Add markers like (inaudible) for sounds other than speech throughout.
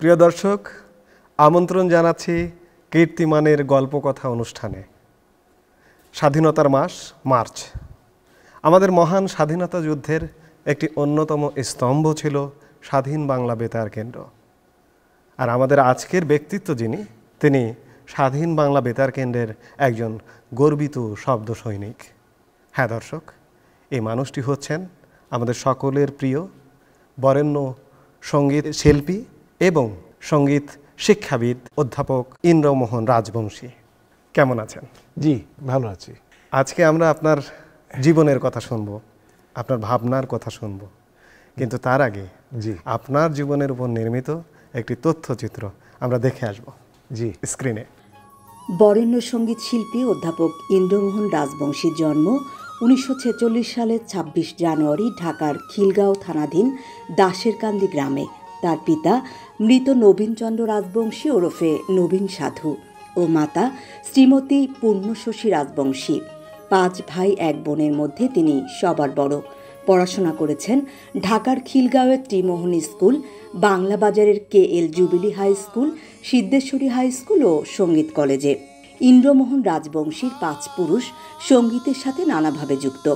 প্রিয় দর্শক আমন্ত্রণ জানাচ্ছি কীর্তিমানের গল্পকথা অনুষ্ঠানে স্বাধীনতার মাস মার্চ আমাদের মহান স্বাধীনতা যুদ্ধের একটি অন্যতম স্তম্ভ ছিল স্বাধীন বাংলা বেতার কেন্দ্র আর আমাদের আজকের ব্যক্তিত্ব যিনি তিনি স্বাধীন বাংলা বেতার কেন্দ্রের একজন গর্বিত শব্দ সৈনিক হ্যাঁ দর্শক এই মানুষটি হচ্ছেন আমাদের সকলের প্রিয় বরেণ্য সঙ্গীত শিল্পী এবং সঙ্গীত শিক্ষাবিদ অধ্যাপক ইন্দ্রমোহন রাজবংশী কেমন আছেন জি ভালো আছি আজকে আমরা আপনার জীবনের কথা শুনব আপনার ভাবনার কথা শুনব কিন্তু তার আগে জি আপনার জীবনের উপর নির্মিত একটি তথ্যচিত্র আমরা দেখে আসব জি স্ক্রিনে বরেণ্য সঙ্গীত শিল্পী অধ্যাপক ইন্দ্রমোহন রাজবংশীর জন্ম উনিশশো সালের ২৬ জানুয়ারি ঢাকার খিলগাঁও থানাধীন দাসেরকান্দি গ্রামে তার পিতা মৃত নবীনচন্দ্র রাজবংশী ওরফে নবীন সাধু ও মাতা শ্রীমতী পূর্ণশশী রাজবংশী পাঁচ ভাই এক বোনের মধ্যে তিনি সবার বড় পড়াশোনা করেছেন ঢাকার খিলগাঁওয়ের ত্রিমোহনী স্কুল বাংলা বাজারের K L jubilee high school Siddheshwari high school ও সঙ্গীত কলেজে ইন্দ্রমোহন রাজবংশীর পাঁচ পুরুষ সঙ্গীতের সাথে নানাভাবে যুক্ত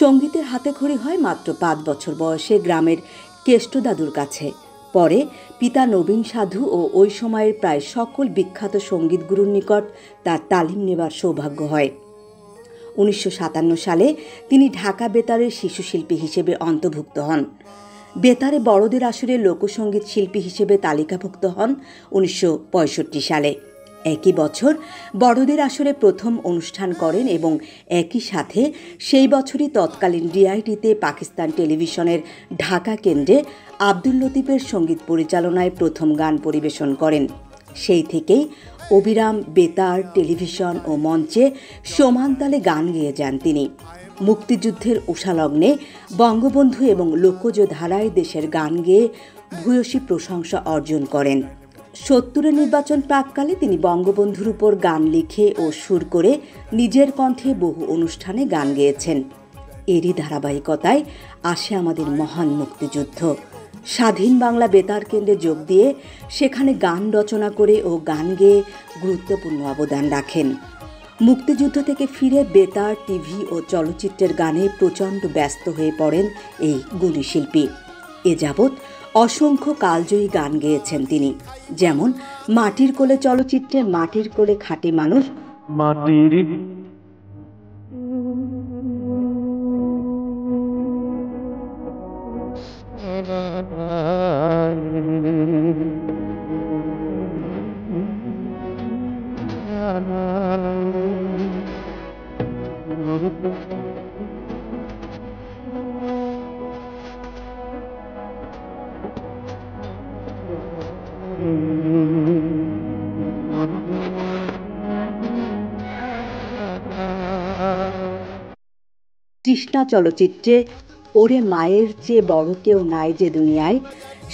সঙ্গীতের হাতে খড়ি হয় মাত্র পাঁচ বছর বয়সে গ্রামের কেষ্টদাদুর কাছে পরে পিতা নবীন সাধু ও ওই সময়ের প্রায় সকল বিখ্যাত সঙ্গীতগুরুর নিকট তার তালিম নেবার সৌভাগ্য হয় উনিশশো সালে তিনি ঢাকা বেতারের শিল্পী হিসেবে অন্তর্ভুক্ত হন বেতারে বড়দের আসরে লোকসঙ্গীত শিল্পী হিসেবে তালিকাভুক্ত হন উনিশশো সালে একই বছর বড়দের আসরে প্রথম অনুষ্ঠান করেন এবং একই সাথে সেই বছরই তৎকালীন ডিআইটিতে পাকিস্তান টেলিভিশনের ঢাকা কেন্দ্রে আব্দুল লতিফের সঙ্গীত পরিচালনায় প্রথম গান পরিবেশন করেন সেই থেকেই অবিরাম বেতার টেলিভিশন ও মঞ্চে সমান তালে গান গেয়ে যান তিনি মুক্তিযুদ্ধের উষালগ্নে বঙ্গবন্ধু এবং লোকজ ধারায় দেশের গান গেয়ে ভূয়সী প্রশংসা অর্জন করেন সত্তরের নির্বাচন প্রাককালে তিনি বঙ্গবন্ধুর উপর গান লিখে ও সুর করে নিজের কণ্ঠে বহু অনুষ্ঠানে গান গেয়েছেন এরই ধারাবাহিকতায় আসে আমাদের মহান মুক্তিযুদ্ধ স্বাধীন বাংলা বেতার কেন্দ্রে যোগ দিয়ে সেখানে গান রচনা করে ও গান গেয়ে গুরুত্বপূর্ণ অবদান রাখেন মুক্তিযুদ্ধ থেকে ফিরে বেতার টিভি ও চলচ্চিত্রের গানে প্রচণ্ড ব্যস্ত হয়ে পড়েন এই গুণী শিল্পী এ যাবৎ অসংখ্য কালজয়ী গান গেয়েছেন তিনি যেমন মাটির কোলে চলচ্চিত্রে মাটির কোলে খাটে মানুষ মাটির তৃষ্ণা চলচ্চিত্রে ওরে মায়ের চেয়ে বড় কেউ নাই যে দুনিয়ায়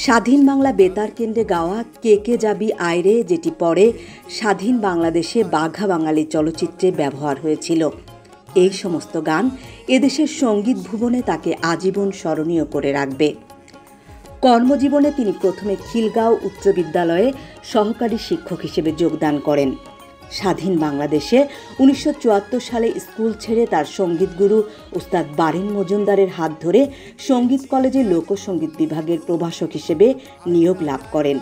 স্বাধীন বাংলা বেতার কেন্দ্রে গাওয়া কে কে যাবি আয়রে যেটি পরে স্বাধীন বাংলাদেশে বাঘা বাঙালি চলচ্চিত্রে ব্যবহার হয়েছিল এই সমস্ত গান এদেশের সঙ্গীত ভুবনে তাকে আজীবন স্মরণীয় করে রাখবে কর্মজীবনে তিনি প্রথমে খিলগাঁও উচ্চ বিদ্যালয়ে সহকারী শিক্ষক হিসেবে যোগদান করেন স্বাধীন বাংলাদেশে উনিশশো সালে স্কুল ছেড়ে তার সঙ্গীতগুরু উস্তাদ বারিন মজুমদারের হাত ধরে সঙ্গীত কলেজে লোকসঙ্গীত বিভাগের প্রভাষক হিসেবে নিয়োগ লাভ করেন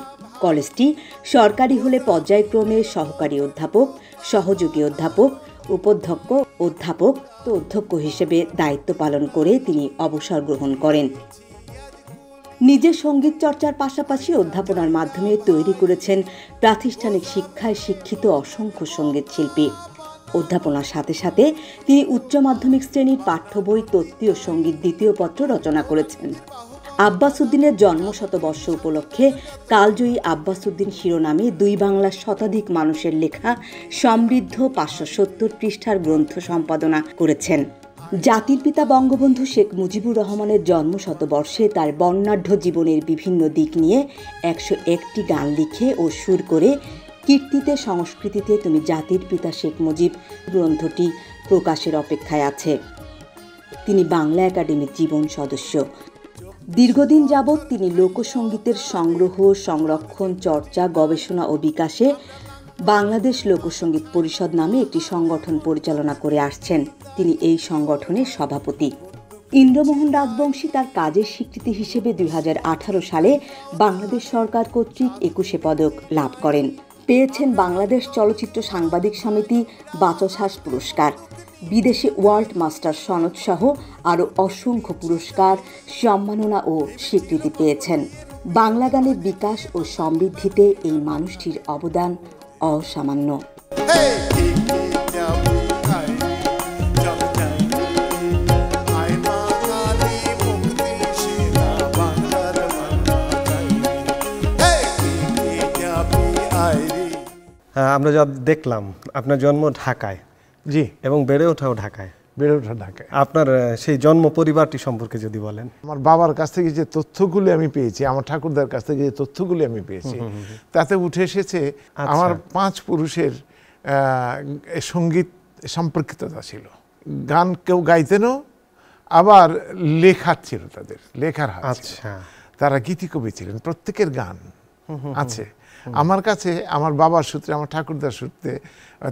কলেজটি সরকারি হলে পর্যায়ক্রমে সহকারী অধ্যাপক সহযোগী অধ্যাপক উপাধ্যক্ষ অধ্যাপক তো অধ্যক্ষ হিসেবে দায়িত্ব পালন করে তিনি অবসর গ্রহণ করেন নিজের সঙ্গীত চর্চার পাশাপাশি অধ্যাপনার মাধ্যমে তৈরি করেছেন প্রাতিষ্ঠানিক শিক্ষায় শিক্ষিত অসংখ্য সঙ্গীত শিল্পী অধ্যাপনার সাথে সাথে তিনি উচ্চ মাধ্যমিক শ্রেণীর পাঠ্য বই তত্ত্বীয় সঙ্গীত দ্বিতীয় পত্র রচনা করেছেন আব্বাসুদ্দিনের জন্মশতবর্ষ উপলক্ষে কালজয়ী আব্বাসুদ্দিন শিরোনামে দুই বাংলার শতাধিক মানুষের লেখা সমৃদ্ধ পাঁচশো সত্তর পৃষ্ঠার গ্রন্থ সম্পাদনা করেছেন জাতির পিতা বঙ্গবন্ধু শেখ মুজিবুর রহমানের জন্ম শতবর্ষে তার বর্ণাঢ্য জীবনের বিভিন্ন দিক নিয়ে একশো একটি গান লিখে ও সুর করে কীর্তিতে সংস্কৃতিতে তুমি জাতির পিতা শেখ মুজিব গ্রন্থটি প্রকাশের অপেক্ষায় আছে তিনি বাংলা একাডেমির জীবন সদস্য দীর্ঘদিন যাবৎ তিনি লোকসঙ্গীতের সংগ্রহ সংরক্ষণ চর্চা গবেষণা ও বিকাশে বাংলাদেশ লোকসঙ্গীত পরিষদ নামে একটি সংগঠন পরিচালনা করে আসছেন তিনি এই সংগঠনের সভাপতি ইন্দ্রমোহন রাজবংশী তার কাজের স্বীকৃতি হিসেবে দুই সালে বাংলাদেশ সরকার কর্তৃক একুশে পদক লাভ করেন পেয়েছেন বাংলাদেশ চলচ্চিত্র সাংবাদিক সমিতি বাচসাস পুরস্কার বিদেশে ওয়ার্ল্ড মাস্টার সনদ সহ আরও অসংখ্য পুরস্কার সম্মাননা ও স্বীকৃতি পেয়েছেন বাংলা গানের বিকাশ ও সমৃদ্ধিতে এই মানুষটির অবদান অসামান্য আমরা যা দেখলাম আপনার জন্ম ঢাকায় জি এবং বেড়ে ওঠাও ঢাকায় বেড়ে ওঠা ঢাকায় আপনার সেই জন্ম পরিবারটি সম্পর্কে যদি বলেন আমার বাবার কাছ থেকে যে তথ্যগুলি আমি পেয়েছি আমার ঠাকুরদার কাছ থেকে যে তথ্যগুলি আমি পেয়েছি তাতে উঠে এসেছে আচ্ছা। আমার পাঁচ পুরুষের সঙ্গীত সম্পর্কিততা ছিল গান কেউ গাইতেনও আবার লেখার ছিল তাদের লেখার হাত আচ্ছা তারা গীতিকবি ছিলেন প্রত্যেকের গান আছে আমার কাছে আমার বাবার সূত্রে আমার ঠাকুরদার সূত্রে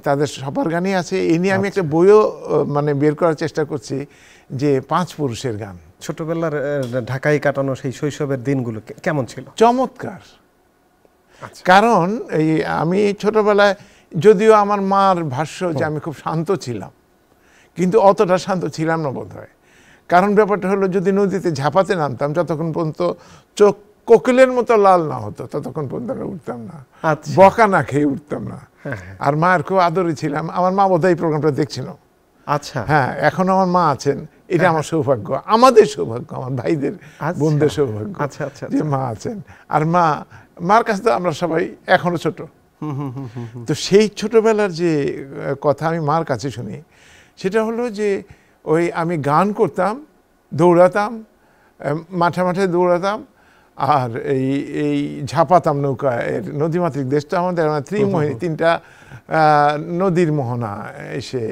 তাদের সবার গানই আছে এ নিয়ে আমি একটা আচ্ছা। বইও মানে বের করার চেষ্টা করছি যে পাঁচ পুরুষের গান ছোটবেলার ঢাকায় কাটানো সেই শৈশবের দিনগুলো কেমন ছিল চমৎকার আচ্ছা। কারণ এই আমি ছোটবেলায় যদিও আমার মার ভাষ্য যে আমি খুব শান্ত ছিলাম কিন্তু অতটা শান্ত ছিলাম না বোধ হয় কারণ ব্যাপারটা হলো যদি নদীতে ঝাঁপাতে নামতাম যতক্ষণ পর্যন্ত চোখ কোকিলের মতো লাল না হতো ততক্ষণ পর্যন্ত আমরা উঠতাম না আচ্ছা। বকা না খেয়ে উঠতাম না হ্যাঁ, হ্যাঁ। আর মায়ের খুব আদরে ছিলাম আমার মা বোধহয় এই প্রোগ্রামটা দেখছিল আচ্ছা হ্যাঁ এখন আমার মা আছেন এটা হ্যাঁ, আমার সৌভাগ্য আমাদের সৌভাগ্য আমার ভাইদের আচ্ছা। বোনদের সৌভাগ্য আচ্ছা আচ্ছা যে আচ্ছা। মা আছেন আর মা মার কাছে তো আমরা সবাই এখনো ছোট তো সেই ছোটবেলার যে কথা আমি মার কাছে শুনি সেটা হলো যে ওই আমি গান করতাম দৌড়াতাম মাঠে মাঠে দৌড়াতাম আর এই এই ঝাপাতাম নৌকা এর নদীমাতৃক দেশটা আমাদের মানে ত্রিমোহিনী তিনটা নদীর মোহনা এসে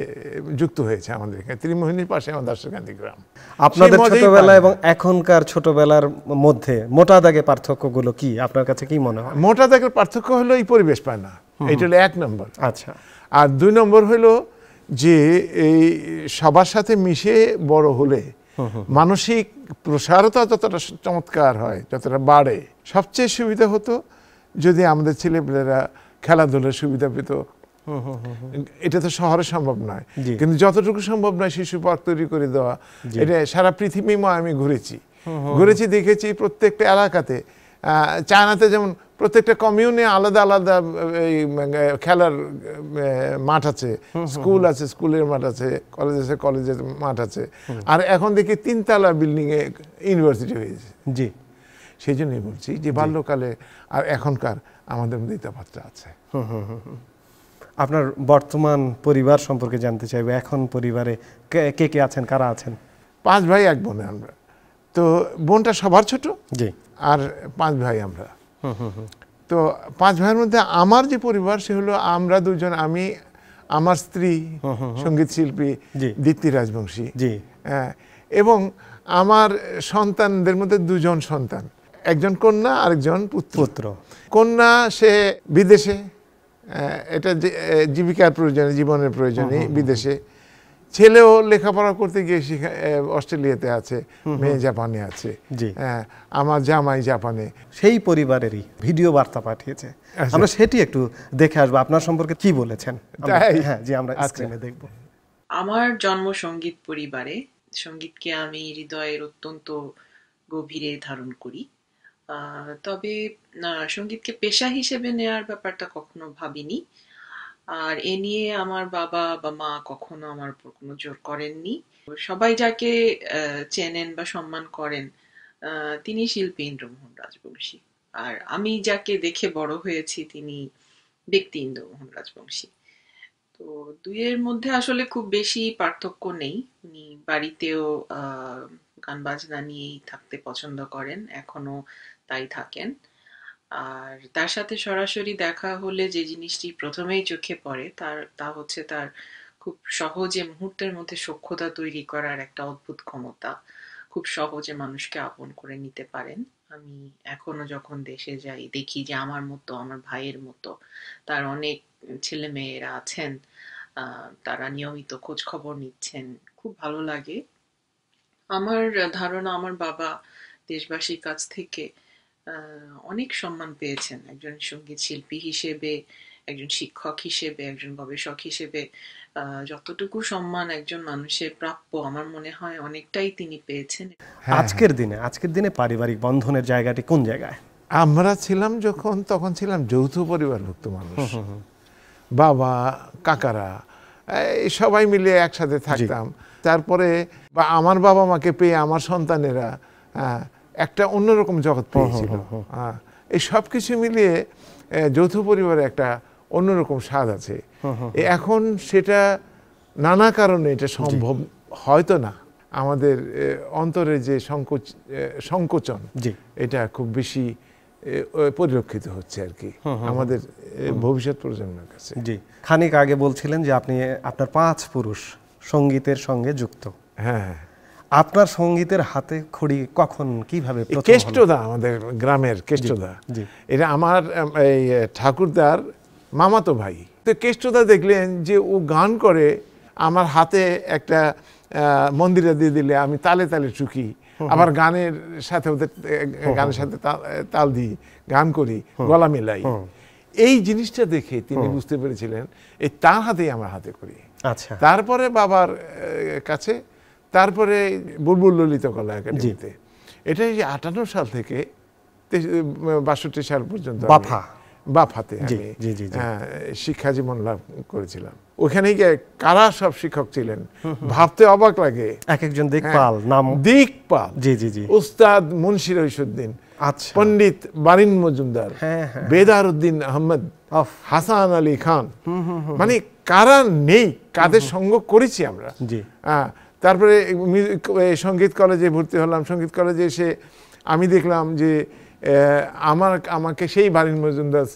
যুক্ত হয়েছে আমাদের এখানে ত্রিমোহিনীর পাশে আমাদের গান্ধী গ্রাম আপনাদের ছোটবেলা এবং এখনকার ছোটবেলার মধ্যে মোটা দাগে পার্থক্যগুলো কি আপনার কাছে কি মনে হয় মোটা দাগের পার্থক্য হলো এই পরিবেশ পায় না এটা হলো এক নম্বর আচ্ছা আর দুই নম্বর হলো যে এই সবার সাথে মিশে বড় হলে মানসিক প্রসারতা যতটা চমৎকার হয় যতটা বাড়ে সবচেয়ে সুবিধা হতো যদি আমাদের ছেলেপেলেরা খেলাধুলার সুবিধা পেত এটা তো শহরে সম্ভব নয় কিন্তু যতটুকু সম্ভব নয় শিশু পার্ক তৈরি করে দেওয়া এটা সারা পৃথিবীময় আমি ঘুরেছি ঘুরেছি দেখেছি প্রত্যেকটা এলাকাতে চায়নাতে যেমন প্রত্যেকটা কমিউনে আলাদা আলাদা এই খেলার মাঠ আছে স্কুল আছে স্কুলের মাঠ আছে কলেজ আছে কলেজের মাঠ আছে আর এখন দেখি তিনতলা বিল্ডিংয়ে ইউনিভার্সিটি হয়েছে জি সেই জন্যই বলছি যে বাল্যকালে আর এখনকার আমাদের মধ্যে তাপমাত্রা আছে আপনার বর্তমান পরিবার সম্পর্কে জানতে চাইবো এখন পরিবারে কে কে আছেন কারা আছেন পাঁচ ভাই এক বোনে আমরা তো বোনটা সবার ছোট জি আর পাঁচ ভাই আমরা তো পাঁচ ভাইয়ের মধ্যে আমার যে পরিবার সে হলো আমরা দুজন আমি আমার স্ত্রী সঙ্গীত শিল্পী দীপ্তি রাজবংশী হ্যাঁ, এবং আমার সন্তানদের মধ্যে দুজন সন্তান একজন কন্যা আরেকজন পুত্র কন্যা সে বিদেশে হ্যাঁ, এটা জীবিকার প্রয়োজনে জীবনের প্রয়োজনে বিদেশে ছেলেও লেখাপড়া করতে গিয়ে অস্ট্রেলিয়াতে আছে মেয়ে জাপানে আছে আমার জামাই জাপানে সেই পরিবারেরই ভিডিও বার্তা পাঠিয়েছে আচ্ছা। আমরা সেটি একটু দেখে আসবো আপনার সম্পর্কে কি বলেছেন হ্যাঁ যে আমরা স্ক্রিনে আচ্ছা। দেখব আমার জন্ম সঙ্গীত পরিবারে সঙ্গীতকে আমি হৃদয়ের অত্যন্ত গভীরে ধারণ করি তবে সঙ্গীতকে পেশা হিসেবে নেয়ার ব্যাপারটা কখনো ভাবিনি আর এ নিয়ে আমার বাবা বা মা কখনো আমার উপর কোনো জোর করেননি সবাই যাকে চেনেন বা সম্মান করেন তিনি শিল্পী ইন্দ্রমোহন রাজবংশী আর আমি যাকে দেখে বড় হয়েছি তিনি ব্যক্তি ইন্দ্রমোহন রাজবংশী তো দুইয়ের মধ্যে আসলে খুব বেশি পার্থক্য নেই উনি বাড়িতেও গান বাজনা নিয়েই থাকতে পছন্দ করেন এখনো তাই থাকেন আর তার সাথে সরাসরি দেখা হলে যে জিনিসটি প্রথমেই চোখে পড়ে তার তা হচ্ছে তার খুব সহজে মুহূর্তের মধ্যে সক্ষতা তৈরি করার একটা অদ্ভুত ক্ষমতা খুব সহজে মানুষকে আপন করে নিতে পারেন আমি এখনো যখন দেশে যাই দেখি যে আমার মতো আমার ভাইয়ের মতো তার অনেক ছেলে মেয়েরা আছেন তারা নিয়মিত খোঁজ খবর নিচ্ছেন খুব ভালো লাগে আমার ধারণা আমার বাবা দেশবাসীর কাছ থেকে অনেক সম্মান পেয়েছেন একজন সঙ্গীত শিল্পী হিসেবে একজন শিক্ষক হিসেবে একজন গবেষক হিসেবে যতটুকু সম্মান একজন মানুষের প্রাপ্য আমার মনে হয় অনেকটাই তিনি পেয়েছেন হ্যাঁ, আজকের হ্যাঁ। দিনে আজকের দিনে পারিবারিক বন্ধনের জায়গাটি কোন জায়গায় আমরা ছিলাম যখন তখন ছিলাম যৌথ পরিবারভুক্ত মানুষ বাবা কাকারা এই সবাই মিলে একসাথে থাকতাম তারপরে বা আমার বাবা মাকে পেয়ে আমার সন্তানেরা হ্যাঁ একটা অন্যরকম জগৎ হ্যাঁ, পেয়েছিল হ্যাঁ, হ্যাঁ। এই সব কিছু মিলিয়ে যৌথ পরিবারে একটা অন্যরকম স্বাদ আছে এখন সেটা নানা কারণে এটা সম্ভব হয়তো না আমাদের অন্তরে যে সংকোচ সংকোচন এটা খুব বেশি পরিলক্ষিত হচ্ছে আর কি আমাদের ভবিষ্যৎ প্রজন্মের কাছে জি খানিক আগে বলছিলেন যে আপনি আপনার পাঁচ পুরুষ সঙ্গীতের সঙ্গে যুক্ত হ্যাঁ আপনার সঙ্গীতের হাতে খড়ি কখন কিভাবে কেষ্টদা আমাদের গ্রামের কেষ্টদা এটা আমার এই ঠাকুরদার মামাতো ভাই তো কেষ্টদা দেখলেন যে ও গান করে আমার হাতে একটা মন্দিরে দিয়ে দিলে আমি তালে তালে চুকি আবার গানের সাথে ওদের গানের সাথে তাল দিই গান করি গলা মেলাই এই জিনিসটা দেখে তিনি বুঝতে পেরেছিলেন এই তার হাতেই আমার হাতে করি আচ্ছা তারপরে বাবার কাছে তারপরে বুলবুল ললিত কলা একাডেমিতে এটা এই যে আটান্ন সাল থেকে বাষট্টি সাল পর্যন্ত বাফা বাফাতে হ্যাঁ, শিক্ষা জীবন লাভ করেছিলাম ওখানে গিয়ে কারা সব শিক্ষক ছিলেন ভাবতে অবাক লাগে এক একজন দিকপাল হ্যাঁ, নাম দিকপাল জি জি জি উস্তাদ মুন্সি রইসুদ্দিন আচ্ছা পণ্ডিত বারিন মজুমদার হ্যাঁ, বেদারউদ্দিন আহমদ হাসান আলী খান মানে কারা নেই কাদের সঙ্গ করেছি আমরা জি হ্যাঁ তারপরে সঙ্গীত কলেজে ভর্তি হলাম সঙ্গীত কলেজে এসে আমি দেখলাম যে আমার আমাকে সেই Barin Majumdar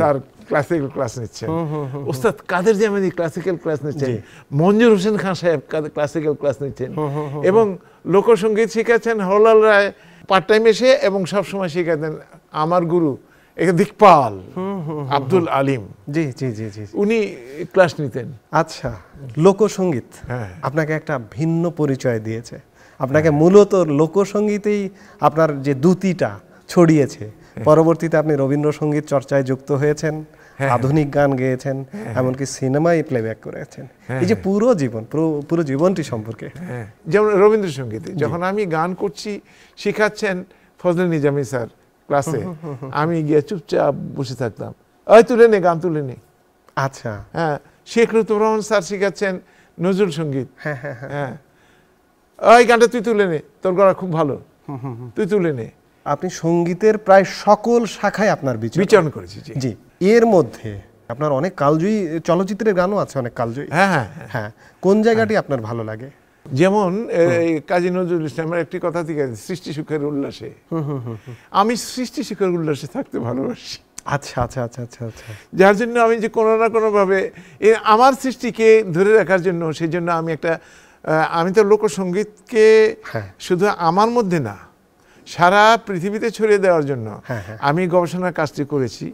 sir classical class নিচ্ছেন ওস্তাদ কাদের যে আমি ক্লাসিক্যাল ক্লাস নিচ্ছেন মঞ্জুর হোসেন খান সাহেব ক্লাসিক্যাল ক্লাস নিচ্ছেন এবং লোকসঙ্গীত শিখাচ্ছেন হরলাল রায় পার্ট টাইম এসে এবং সবসময় শিখাতেন আমার গুরু দিকপাল আব্দুল আলিম জি জি জি জি উনি ক্লাস নিতেন আচ্ছা লোকসঙ্গীত হ্যাঁ। আপনাকে একটা ভিন্ন পরিচয় দিয়েছে আপনাকে মূলত লোকসঙ্গীতেই আপনার যে দ্যুতিটা ছড়িয়েছে হ্যাঁ। পরবর্তীতে আপনি রবীন্দ্রসঙ্গীত চর্চায় যুক্ত হয়েছেন হ্যাঁ। আধুনিক গান গেয়েছেন এমনকি সিনেমায় প্লেব্যাক করেছেন এই যে পুরো জীবন পুরো জীবনটি সম্পর্কে যেমন রবীন্দ্রসঙ্গীতে যখন আমি গান করছি শেখাচ্ছেন ফজলে নিজামি স্যার ক্লাসে আমি গিয়ে চুপচাপ বসে থাকতাম ওই তুলে নে গান তুলে নে আচ্ছা হ্যাঁ শেখ রুতুর রহমান স্যার শিখাচ্ছেন নজরুল সঙ্গীত হ্যাঁ ওই হ্যাঁ, হ্যাঁ। হ্যাঁ। গানটা তুই তুলে নে তোর গলা খুব ভালো তুই তুলে নে আপনি সঙ্গীতের প্রায় সকল শাখায় আপনার বিচরণ করেছি জি এর মধ্যে আপনার অনেক কালজয়ী চলচ্চিত্রের গানও আছে অনেক কালজয়ী হ্যাঁ হ্যাঁ হ্যাঁ কোন জায়গাটি আপনার ভালো লাগে যেমন কাজী নজরুল ইসলামের একটি কথা থেকে সৃষ্টি সুখের উল্লাসে আমি সৃষ্টি সুখের উল্লাসে থাকতে ভালোবাসি আচ্ছা আচ্ছা আচ্ছা আচ্ছা আচ্ছা যার জন্য আমি যে কোনো না কোনোভাবে আমার সৃষ্টিকে ধরে রাখার জন্য সেই জন্য আমি একটা আমি তো লোকসঙ্গীতকে হ্যাঁ। শুধু আমার মধ্যে না সারা পৃথিবীতে ছড়িয়ে দেওয়ার জন্য হ্যাঁ, হ্যাঁ। আমি গবেষণার কাজটি করেছি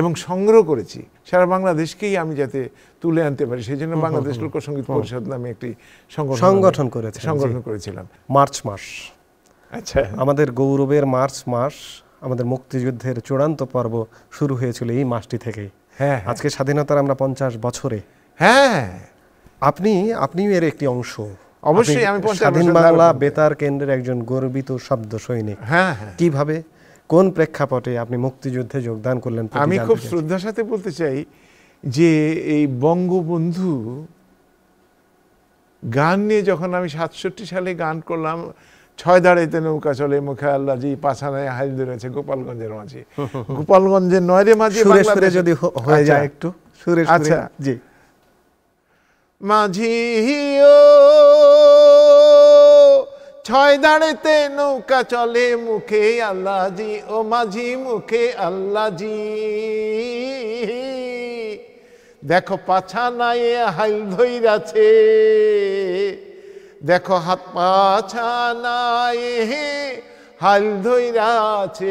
এবং সংগ্রহ করেছি সারা বাংলাদেশকেই আমি যাতে তুলে আনতে পারি সেই জন্য বাংলাদেশ লোকসঙ্গীত পরিষদ নামে একটি সংগঠন করেছে সংগঠন করেছিলাম মার্চ মাস আচ্ছা আমাদের গৌরবের মার্চ মাস আমাদের মুক্তিযুদ্ধের চূড়ান্ত পর্ব শুরু হয়েছিল এই মাসটি থেকেই হ্যাঁ, হ্যাঁ আজকে স্বাধীনতার আমরা পঞ্চাশ বছরে হ্যাঁ আপনি আপনিও এর একটি অংশ অবশ্যই আমি স্বাধীন বাংলা বেতার কেন্দ্রের একজন গর্বিত শব্দ সৈনিক হ্যাঁ, হ্যাঁ কিভাবে কোন প্রেক্ষাপটে আপনি মুক্তিযুদ্ধে যোগদান করলেন আমি খুব শ্রদ্ধার সাথে বলতে চাই যে এই বঙ্গবন্ধু গান নিয়ে যখন আমি সাতষট্টি সালে গান করলাম ছয় দাঁড়াইতে নৌকা চলে মুখে আল্লাহ জি পাশানায় হাজি রয়েছে গোপালগঞ্জের মাঝে (laughs) গোপালগঞ্জের নয়রে মাঝে যদি হয়ে যায় আচ্ছা। একটু সুরে আচ্ছা জি মাঝি হিও ছয় দাঁড়েতে নৌকা চলে মুখে আল্লাহজি ও মাঝি মুখে আল্লাহজি দেখো পাছা নাই হাইল ধৈরাছে দেখো হাত পাছা নাই হাইল ধৈরাছে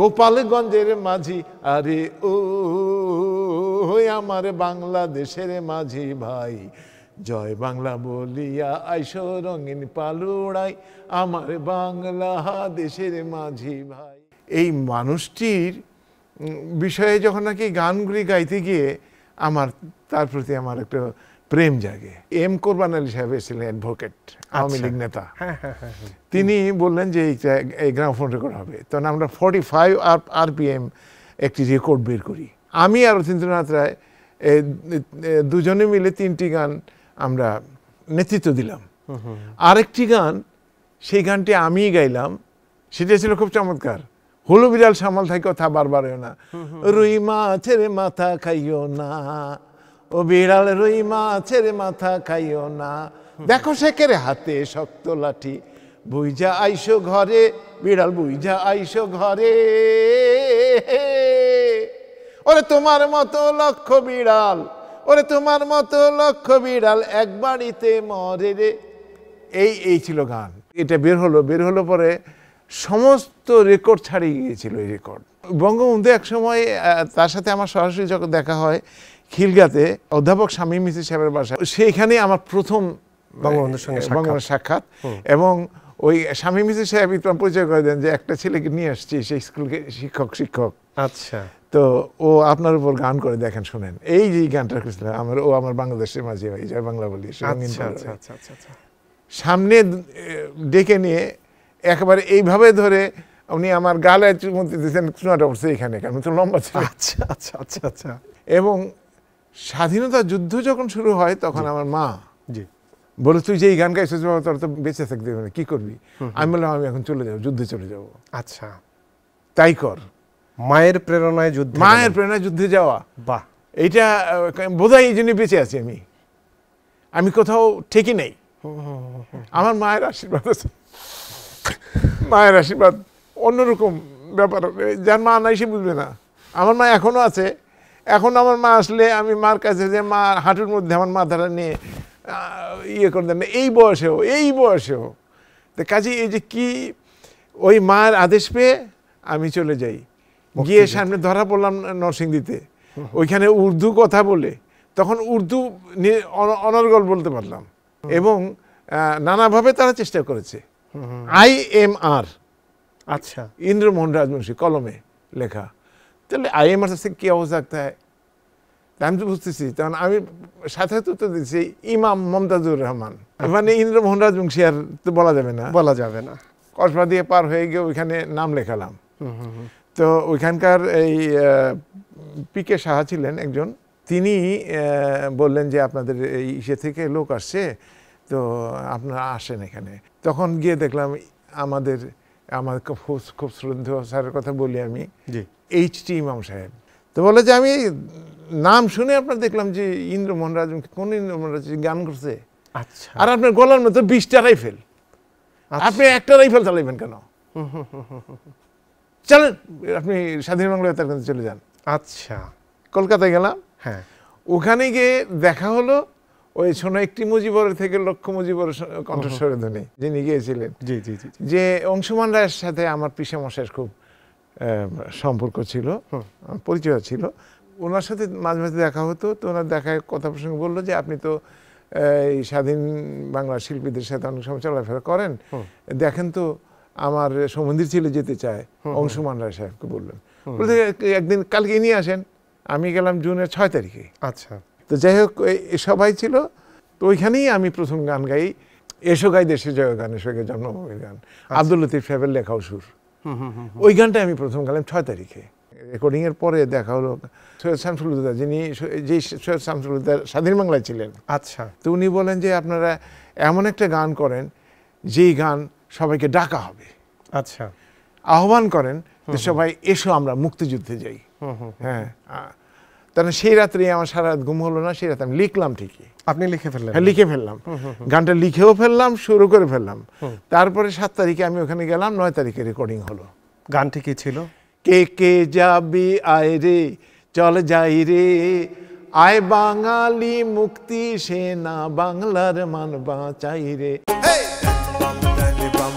গোপালগঞ্জের মাঝি আরে ও আমার বাংলাদেশের মাঝি ভাই জয় বাংলা বলিয়া আইসো রঙিন পালুড়াই আমার বাংলা দেশের মাঝি ভাই এই মানুষটির বিষয়ে যখন নাকি গানগুলি গাইতে গিয়ে আমার তার প্রতি আমার একটা প্রেম জাগে এম কোরবান আলী সাহেব ছিলেন অ্যাডভোকেট আওয়ামী আচ্ছা। লীগ নেতা হ্যাঁ, হ্যাঁ, হ্যাঁ, তিনি বললেন যে এই গ্রামফোন রেকর্ড হবে তখন আমরা ফর্টি ফাইভ আর আর পি এম একটি রেকর্ড বের করি আমি আর রথীন্দ্রনাথ রায় দুজনে মিলে তিনটি গান আমরা নেতৃত্ব দিলাম আরেকটি গান সেই গানটি আমি গাইলাম সেটা ছিল খুব চমৎকার হলু বিড়াল সামাল থাই কথা বারবারও না রুই মাছের মাথা খাইও না ও বিড়াল রুই মাছের মাথা খাইও না দেখো কেরে হাতে শক্ত লাঠি বুইজা আইসো ঘরে বিড়াল বুইজা আইসো ঘরে ওরে তোমার মতো লক্ষ বিড়াল ওরে তোমার মতো লক্ষ বিড়াল এক বাড়িতে মরে রে এই এই ছিল গান এটা বের হলো বের হলো পরে সমস্ত রেকর্ড ছাড়িয়ে গিয়েছিল এই রেকর্ড বঙ্গবন্ধু এক সময় তার সাথে আমার সরাসরি যখন দেখা হয় খিলগাতে অধ্যাপক স্বামী মিশ্র সাহেবের বাসায় সেইখানে আমার প্রথম বঙ্গবন্ধুর সঙ্গে বঙ্গবন্ধুর সাক্ষাৎ এবং ওই স্বামী মিশ্র সাহেব পরিচয় করে দেন যে একটা ছেলেকে নিয়ে আসছি সেই স্কুলকে শিক্ষক শিক্ষক আচ্ছা তো ও আপনার উপর গান করে দেখেন শোনেন এই যে গানটা করেছিল আমার ও আমার বাংলাদেশের মাঝে ভাই জয় বাংলা বলি আচ্ছা, আচ্ছা, আচ্ছা, সামনে ডেকে নিয়ে একবার এইভাবে ধরে উনি আমার গালে মধ্যে দিতেন চুনাটা উঠছে এখানে কারণ তো লম্বা ছিল আচ্ছা আচ্ছা আচ্ছা আচ্ছা এবং স্বাধীনতা যুদ্ধ যখন শুরু হয় তখন আমার মা জি বলে তুই যে এই গান গাইছিস বাবা তোর তো বেঁচে থাকতে মানে কি করবি আমি বললাম আমি এখন চলে যাবো যুদ্ধে চলে যাব আচ্ছা তাই কর মায়ের প্রেরণায় যুদ্ধ মায়ের প্রেরণায় যুদ্ধে যাওয়া বাহ এইটা বোধহয় এই জন্য বেঁচে আছি আমি আমি কোথাও ঠেকি নেই আমার মায়ের আশীর্বাদ আছে মায়ের আশীর্বাদ অন্যরকম ব্যাপার যার মা নাই সে বুঝবে না আমার মা এখনও আছে এখন আমার মা আসলে আমি মার কাছে যে মা হাঁটুর মধ্যে আমার মাথাটা নিয়ে ইয়ে করে দেন এই বয়সেও এই বয়সেও তো কাজে এই যে কি ওই মায়ের আদেশ পেয়ে আমি চলে যাই গিয়ে সামনে ধরা পড়লাম নরসিংদীতে ওইখানে উর্দু কথা বলে তখন উর্দু অনর্গল বলতে পারলাম এবং নানাভাবে তারা চেষ্টা করেছে আই এম আর আচ্ছা ইন্দ্রমোহন রাজবংশী কলমে লেখা তাহলে আই এম আর কী অবস্থা থাকতে হয় হ্যাঁ আমি তো বুঝতেছি তখন আমি সাথে তো দিচ্ছি ইমাম মমতাজুর রহমান মানে ইন্দ্রমোহন রাজবংশী আর তো বলা যাবে না বলা যাবে না কসবা দিয়ে পার হয়ে গিয়ে ওইখানে নাম লেখালাম তো ওইখানকার এই পিকে সাহা ছিলেন একজন তিনি বললেন যে আপনাদের এই ইসে থেকে লোক আসছে তো আপনারা আসেন এখানে তখন গিয়ে দেখলাম আমাদের আমার খুব খুব শ্রদ্ধ স্যারের কথা বলি আমি এইচ টি ইমাম সাহেব তো বলে যে আমি নাম শুনে আপনার দেখলাম যে ইন্দ্রমোহন রাজ কোন ইন্দ্রমোহন রাজ গান করছে আচ্ছা আর আপনার গলার মতো বিশটা রাইফেল আচ্ছা। আপনি একটা রাইফেল চালাইবেন কেন চলেন আপনি স্বাধীন বাংলা তার কেন্দ্রে চলে যান আচ্ছা কলকাতায় গেলাম হ্যাঁ ওখানে গিয়ে দেখা হলো ওই শোনো একটি মুজিবর থেকে লক্ষ মুজিবর কণ্ঠস্বরে ধ্বনি যিনি গিয়েছিলেন জি জি জি যে অংশুমান রায়ের সাথে আমার পিসা মশাইয়ের খুব সম্পর্ক ছিল পরিচয় ছিল ওনার সাথে মাঝে মাঝে দেখা হতো তো ওনার দেখায় কথা প্রসঙ্গে বললো যে আপনি তো এই স্বাধীন বাংলা শিল্পীদের সাথে অনেক সময় চলাফেরা করেন দেখেন তো আমার সমন্দির ছেলে যেতে চায় অংশুমান রায় সাহেবকে বললেন একদিন কালকে নিয়ে আসেন আমি গেলাম জুনের ছয় তারিখে আচ্ছা তো যাই হোক সবাই ছিল তো ওইখানেই আমি প্রথম গান গাই এসো গাই দেশে জয় গান এসো গাই জন্মভূমির গান আচ্ছা। আব্দুল লতিফ সাহেবের লেখাও সুর ওই গানটা আমি প্রথম গেলাম ছয় তারিখে রেকর্ডিংয়ের পরে দেখা হলো সৈয়দ শামসুলুদ্দা যিনি যে সৈয়দ শামসুলুদ্দা স্বাধীন বাংলায় ছিলেন আচ্ছা তো উনি বলেন যে আপনারা এমন একটা গান করেন যেই গান সবাইকে ডাকা হবে আচ্ছা আহ্বান করেন যে সবাই এসো আমরা মুক্তিযুদ্ধে যাই হ্যাঁ তাহলে সেই রাত্রে আমার সারা রাত ঘুম হলো না সেই রাতে আমি লিখলাম ঠিকই আপনি লিখে ফেললেন হ্যাঁ লিখে ফেললাম গানটা লিখেও ফেললাম শুরু করে ফেললাম তারপরে সাত তারিখে আমি ওখানে গেলাম নয় তারিখে রেকর্ডিং হলো গানটি কি ছিল কে কে যাবি আয় রে চল যাই রে আয় বাঙালি মুক্তি সেনা বাংলার মান বাঁচাই রে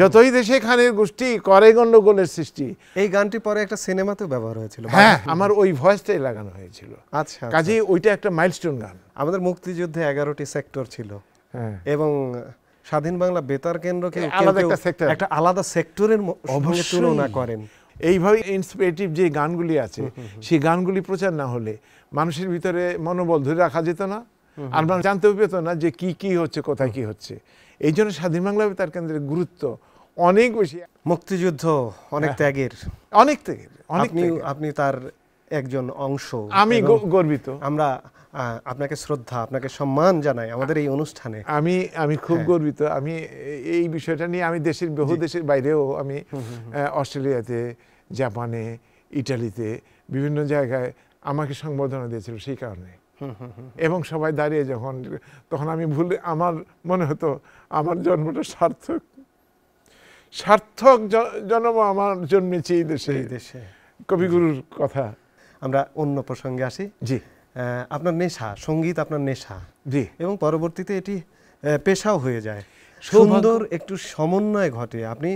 যতই দেশে খানের গোষ্ঠী করে গন্ডগোলের সৃষ্টি এই গানটি পরে একটা সিনেমাতেও ব্যবহার হয়েছিল হ্যাঁ আমার ওই ভয়েসটাই লাগানো হয়েছিল আচ্ছা, আচ্ছা। কাজে ওইটা একটা মাইলস্টোন গান আমাদের মুক্তিযুদ্ধে এগারোটি সেক্টর ছিল হ্যাঁ। এবং স্বাধীন বাংলা বেতার কেন্দ্রকে একটা আলাদা সেক্টরের তুলনা করেন এইভাবে ইন্সপিরেটিভ যে গানগুলি আছে সেই গানগুলি প্রচার না হলে মানুষের ভিতরে মনোবল ধরে রাখা যেত না আর মানুষ জানতেও পেত না যে কি কি হচ্ছে কোথায় কি হচ্ছে এই জন্য স্বাধীন বাংলা বেতার কেন্দ্রের গুরুত্ব অনেক বেশি মুক্তিযুদ্ধ অনেক হ্যাঁ। ত্যাগের অনেক ত্যাগের অনেক আপনি তার একজন অংশ আমি গর্বিত আমরা আপনাকে শ্রদ্ধা আপনাকে সম্মান জানাই আমাদের এই অনুষ্ঠানে আমি আমি খুব হ্যাঁ। গর্বিত আমি এই বিষয়টা নিয়ে আমি দেশের বহু দেশের বাইরেও আমি অস্ট্রেলিয়াতে জাপানে ইটালিতে বিভিন্ন জায়গায় আমাকে সংবর্ধনা দিয়েছিল সেই কারণে এবং সবাই দাঁড়িয়ে যখন তখন আমি ভুলে আমার মনে হতো আমার জন্মটা সার্থক সার্থক জন্ম আমার জন্মেছে এই দেশে এই দেশে কবিগুরুর কথা আমরা অন্য প্রসঙ্গে আসি জি আপনার নেশা সঙ্গীত আপনার নেশা জি এবং পরবর্তীতে এটি পেশাও হয়ে যায় সুন্দর একটু সমন্বয় ঘটে আপনি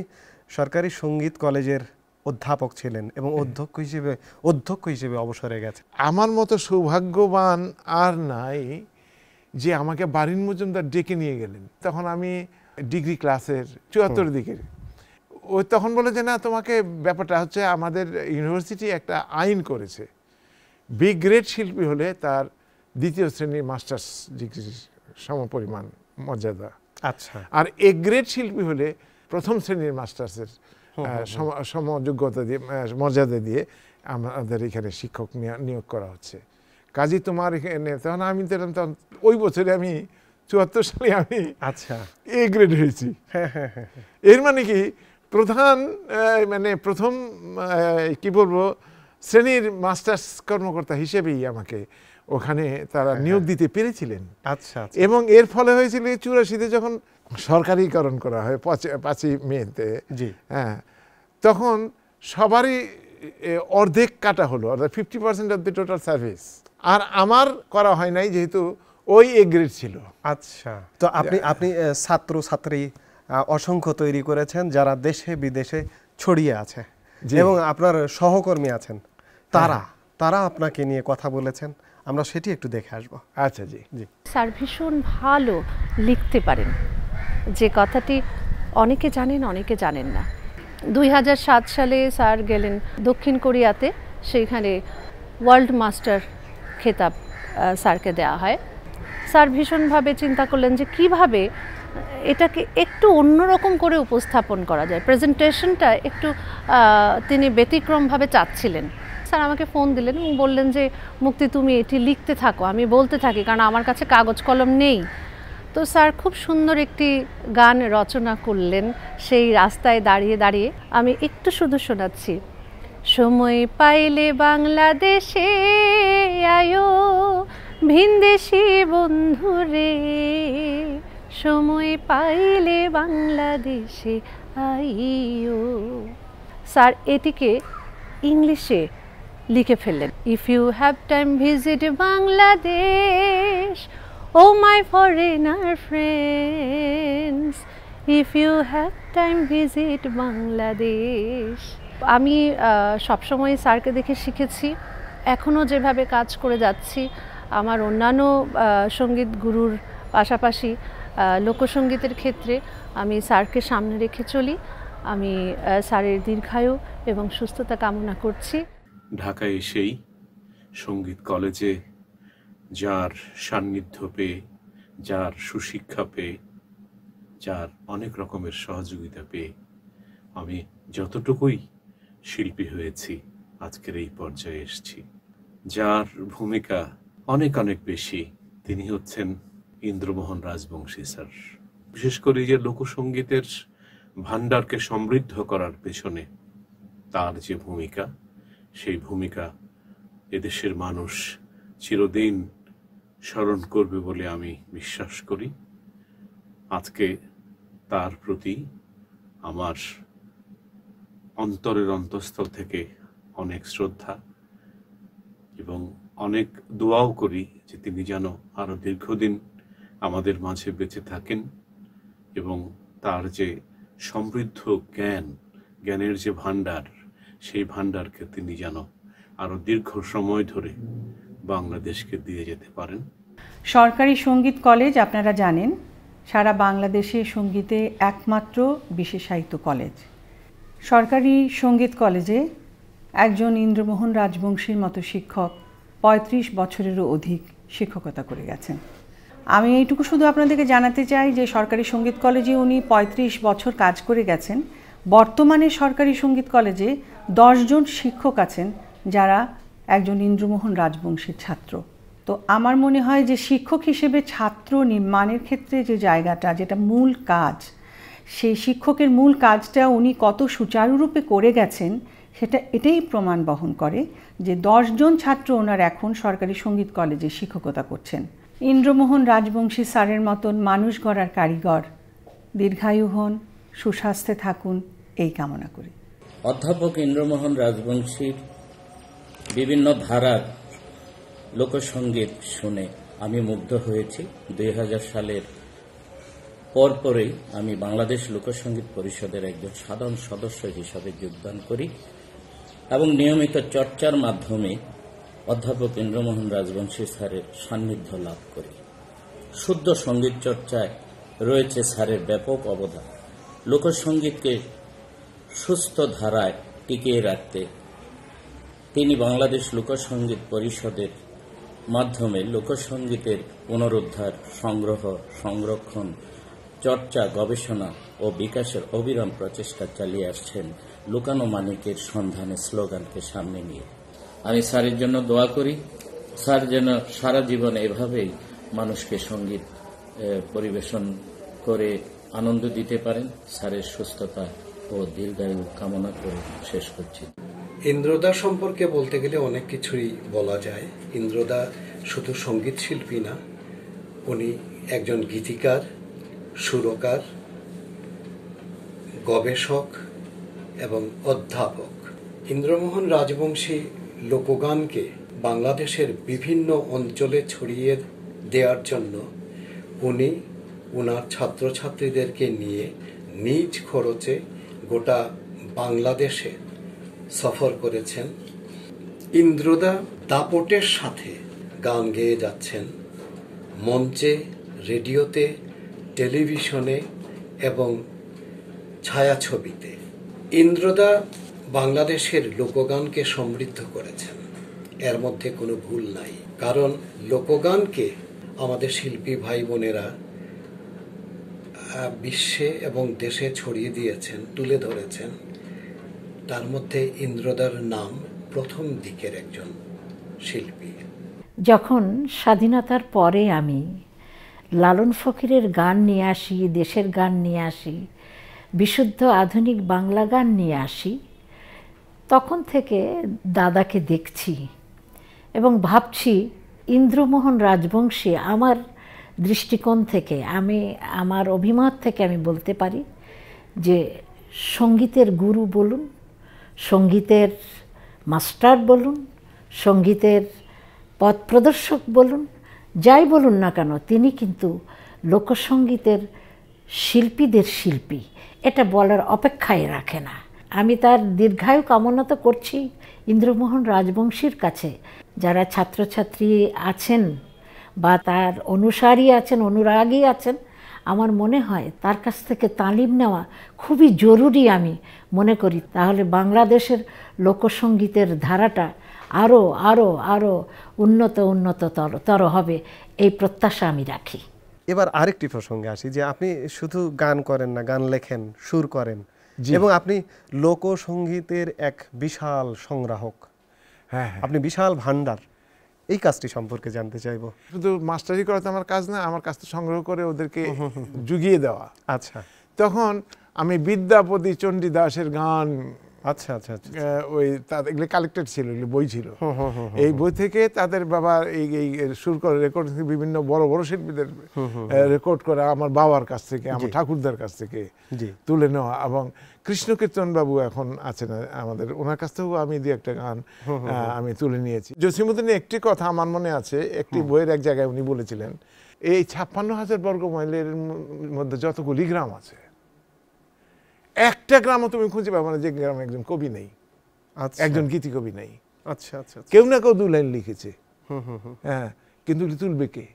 সরকারি সঙ্গীত কলেজের অধ্যাপক ছিলেন এবং অধ্যক্ষ হিসেবে অধ্যক্ষ হিসেবে অবসরে গেছে আমার মতো সৌভাগ্যবান আর নাই যে আমাকে বারিন মজুমদার ডেকে নিয়ে গেলেন তখন আমি ডিগ্রি ক্লাসের চুয়াত্তর দিকের ও তখন বলে যে না তোমাকে ব্যাপারটা হচ্ছে আমাদের ইউনিভার্সিটি একটা আইন করেছে বি গ্রেড শিল্পী হলে তার দ্বিতীয় শ্রেণীর মাস্টার্স ডিগ্রির সমপরিমাণ মর্যাদা আচ্ছা আর এ গ্রেড শিল্পী হলে প্রথম শ্রেণীর মাস্টার্সের হ্যাঁ, হ্যাঁ, হ্যাঁ। সমযোগ্যতা দিয়ে মর্যাদা দিয়ে আমাদের এখানে শিক্ষক নিয়োগ করা হচ্ছে কাজী তোমার এখানে তখন আমি তো তখন ওই বছরে আমি চুয়াত্তর সালে আমি আচ্ছা এ গ্রেড হয়েছি এর মানে কি প্রধান মানে প্রথম কি বলবো শ্রেণীর মাস্টার্স কর্মকর্তা হিসেবেই আমাকে ওখানে তারা নিয়োগ দিতে পেরেছিলেন আচ্ছা, আচ্ছা এবং এর ফলে হয়েছিল চুরাশিতে যখন সরকারিকরণ করা হয় পাঁচই মেতে হ্যাঁ তখন সবারই অর্ধেক কাটা হলো অর্থাৎ fifty percent of the total service আর আমার করা হয় নাই যেহেতু ওই এগ্রিড ছিল আচ্ছা তো আপনি আপনি ছাত্র ছাত্রী অসংখ্য তৈরি করেছেন যারা দেশে বিদেশে ছড়িয়ে আছে এবং আপনার সহকর্মী আছেন হ্যাঁ। তারা তারা আপনাকে নিয়ে কথা বলেছেন আমরা সেটি একটু দেখে আসবো আচ্ছা জি জি স্যার ভীষণ ভালো লিখতে পারেন যে কথাটি অনেকে জানেন অনেকে জানেন না দুই সালে স্যার গেলেন দক্ষিণ কোরিয়াতে সেইখানে ওয়ার্ল্ড মাস্টার খেতাব স্যারকে দেওয়া হয় স্যার ভীষণভাবে চিন্তা করলেন যে কিভাবে এটাকে একটু অন্যরকম করে উপস্থাপন করা যায় প্রেজেন্টেশনটা একটু তিনি ব্যতিক্রমভাবে চাচ্ছিলেন স্যার আমাকে ফোন দিলেন এবং বললেন যে মুক্তি তুমি এটি লিখতে থাকো আমি বলতে থাকি কারণ আমার কাছে কাগজ কলম নেই তো স্যার খুব সুন্দর একটি গান রচনা করলেন সেই রাস্তায় দাঁড়িয়ে দাঁড়িয়ে আমি একটু শুধু শোনাচ্ছি সময় পাইলে বাংলাদেশে আয়ো ভিনদেশি বন্ধুরে সময় পাইলে বাংলাদেশে আইও স্যার এটিকে ইংলিশে লিখে ফেললেন if you have time visit Bangladesh Oh, my foreigner friends, if you have time, visit Bangladesh. আমি সবসময় স্যারকে দেখে শিখেছি এখনও যেভাবে কাজ করে যাচ্ছি আমার অন্যান্য সঙ্গীত গুরুর পাশাপাশি লোকসঙ্গীতের ক্ষেত্রে আমি স্যারকে সামনে রেখে চলি আমি স্যারের দীর্ঘায়ু এবং সুস্থতা কামনা করছি ঢাকায় এসেই সঙ্গীত কলেজে যার সান্নিধ্য পেয়ে যার সুশিক্ষা পেয়ে যার অনেক রকমের সহযোগিতা পেয়ে আমি যতটুকুই শিল্পী হয়েছি আজকের এই পর্যায়ে এসছি যার ভূমিকা অনেক অনেক বেশি তিনি হচ্ছেন ইন্দ্রমোহন রাজবংশী স্যার বিশেষ করে যে লোকসঙ্গীতের ভান্ডারকে সমৃদ্ধ করার পেছনে তার যে ভূমিকা সেই ভূমিকা এদেশের মানুষ চিরদিন স্মরণ করবে বলে আমি বিশ্বাস করি আজকে তার প্রতি আমার অন্তরের অন্তঃস্থল থেকে অনেক শ্রদ্ধা এবং অনেক দোয়াও করি যে তিনি যেন আরও দীর্ঘদিন আমাদের মাঝে বেঁচে থাকেন এবং তার যে সমৃদ্ধ জ্ঞান জ্ঞানের যে ভাণ্ডার সেই ভাণ্ডারকে তিনি যেন আরও দীর্ঘ সময় ধরে বাংলাদেশকে দিয়ে যেতে পারেন সরকারি সঙ্গীত কলেজ আপনারা জানেন সারা বাংলাদেশে সঙ্গীতে একমাত্র বিশেষায়িত কলেজ সরকারি সঙ্গীত কলেজে একজন ইন্দ্রমোহন রাজবংশীর মতো শিক্ষক ৩৫ বছরেরও অধিক শিক্ষকতা করে গেছেন আমি এইটুকু শুধু আপনাদেরকে জানাতে চাই যে সরকারি সঙ্গীত কলেজে উনি ৩৫ বছর কাজ করে গেছেন বর্তমানে সরকারি সঙ্গীত কলেজে দশজন শিক্ষক আছেন যারা একজন ইন্দ্রমোহন রাজবংশীর ছাত্র তো আমার মনে হয় যে শিক্ষক হিসেবে ছাত্র নির্মাণের ক্ষেত্রে যে জায়গাটা যেটা মূল কাজ সেই শিক্ষকের মূল কাজটা উনি কত সুচারুরূপে করে গেছেন সেটা এটাই প্রমাণ বহন করে যে দশজন ছাত্র ওনার এখন সরকারি সঙ্গীত কলেজে শিক্ষকতা করছেন ইন্দ্রমোহন রাজবংশী স্যারের মতন মানুষ গড়ার কারিগর দীর্ঘায়ু হন সুস্বাস্থ্যে থাকুন এই কামনা করি অধ্যাপক ইন্দ্রমোহন রাজবংশীর বিভিন্ন ধারার লোকসঙ্গীত শুনে আমি মুগ্ধ হয়েছি দুই সালের পরপরই আমি বাংলাদেশ লোকসঙ্গীত পরিষদের একজন সাধারণ সদস্য হিসাবে যোগদান করি এবং নিয়মিত চর্চার মাধ্যমে অধ্যাপক ইন্দ্রমোহন রাজবংশী স্যারের সান্নিধ্য লাভ করি শুদ্ধ সঙ্গীত চর্চায় রয়েছে স্যারের ব্যাপক অবদান লোকসঙ্গীতকে সুস্থ ধারায় টিকিয়ে রাখতে তিনি বাংলাদেশ লোকসঙ্গীত পরিষদের মাধ্যমে লোকসঙ্গীতের পুনরুদ্ধার সংগ্রহ সংরক্ষণ চর্চা গবেষণা ও বিকাশের অবিরাম প্রচেষ্টা চালিয়ে আসছেন লুকানো মানিকের সন্ধানে স্লোগানকে সামনে নিয়ে আমি স্যারের জন্য দোয়া করি স্যার যেন সারা জীবন এভাবেই মানুষকে সঙ্গীত পরিবেশন করে আনন্দ দিতে পারেন স্যারের সুস্থতা ও দীর্ঘায়ু কামনা করে শেষ করছি ইন্দ্রদা সম্পর্কে বলতে গেলে অনেক কিছুই বলা যায় ইন্দ্রদা শুধু সঙ্গীত শিল্পী না উনি একজন গীতিকার সুরকার গবেষক এবং অধ্যাপক ইন্দ্রমোহন রাজবংশী লোকগানকে বাংলাদেশের বিভিন্ন অঞ্চলে ছড়িয়ে দেওয়ার জন্য উনি ওনার ছাত্রছাত্রীদেরকে নিয়ে নিজ খরচে গোটা বাংলাদেশে সফর করেছেন ইন্দ্রদা দাপটের সাথে গান গেয়ে যাচ্ছেন মঞ্চে রেডিওতে টেলিভিশনে এবং ছায়াছবিতে ইন্দ্রদা বাংলাদেশের লোকগানকে সমৃদ্ধ করেছেন এর মধ্যে কোনো ভুল নাই কারণ লোকগানকে আমাদের শিল্পী ভাই বোনেরা বিশ্বে এবং দেশে ছড়িয়ে দিয়েছেন তুলে ধরেছেন তার মধ্যে ইন্দ্রদার নাম প্রথম দিকের একজন শিল্পী যখন স্বাধীনতার পরে আমি লালন ফকিরের গান নিয়ে আসি দেশের গান নিয়ে আসি বিশুদ্ধ আধুনিক বাংলা গান নিয়ে আসি তখন থেকে দাদাকে দেখছি এবং ভাবছি ইন্দ্রমোহন রাজবংশী আমার দৃষ্টিকোণ থেকে আমি আমার অভিমত থেকে আমি বলতে পারি যে সঙ্গীতের গুরু বলুন সঙ্গীতের মাস্টার বলুন সঙ্গীতের পথ প্রদর্শক বলুন যাই বলুন না কেন তিনি কিন্তু লোকসঙ্গীতের শিল্পীদের শিল্পী এটা বলার অপেক্ষায় রাখে না আমি তার দীর্ঘায়ু কামনা তো করছি ইন্দ্রমোহন রাজবংশীর কাছে যারা ছাত্রছাত্রী আছেন বা তার অনুসারী আছেন অনুরাগী আছেন আমার মনে হয় তার কাছ থেকে তালিম নেওয়া খুবই জরুরি আমি মনে করি তাহলে বাংলাদেশের লোকসঙ্গীতের ধারাটা আরও আরও আরও উন্নত উন্নততর তর হবে এই প্রত্যাশা আমি রাখি এবার আরেকটি প্রসঙ্গে আসি যে আপনি শুধু গান করেন না গান লেখেন সুর করেন এবং আপনি লোকসঙ্গীতের এক বিশাল সংগ্রাহক হ্যাঁ, হ্যাঁ। আপনি বিশাল ভাণ্ডার এই কাজটি সম্পর্কে জানতে চাইবো শুধু মাস্টারি করা তো আমার কাজ না আমার কাজটা সংগ্রহ করে ওদেরকে জুগিয়ে দেওয়া আচ্ছা তখন আমি বিদ্যাপতি চণ্ডীদাসের গান আচ্ছা আচ্ছা, আচ্ছা, আচ্ছা। ওই তাদের এগুলো কালেক্টেড ছিল এগুলো বই ছিল এই বই থেকে তাদের বাবা এই এই সুর করে রেকর্ড বিভিন্ন বড় বড় শিল্পীদের রেকর্ড করা আমার বাবার কাছ থেকে আমার ঠাকুরদার কাছ থেকে তুলে নেওয়া এবং কৃষ্ণকীর্তন বাবু এখন আছেন আমাদের ওনার কাছ থেকেও আমি দু একটা গান আমি তুলে নিয়েছি জসিমুদ্দিন একটি কথা আমার মনে আছে একটি বইয়ের এক জায়গায় উনি বলেছিলেন এই ছাপ্পান্ন হাজার বর্গ মাইলের মধ্যে যতগুলি গ্রাম আছে একটা গ্রামও তুমি খুঁজে পাবে না যে গ্রামে একজন কবি নেই আচ্ছা। একজন গীতি কবি নেই আচ্ছা, আচ্ছা আচ্ছা কেউ না কেউ দু লাইন লিখেছে হ্যাঁ কিন্তু তুলবে কে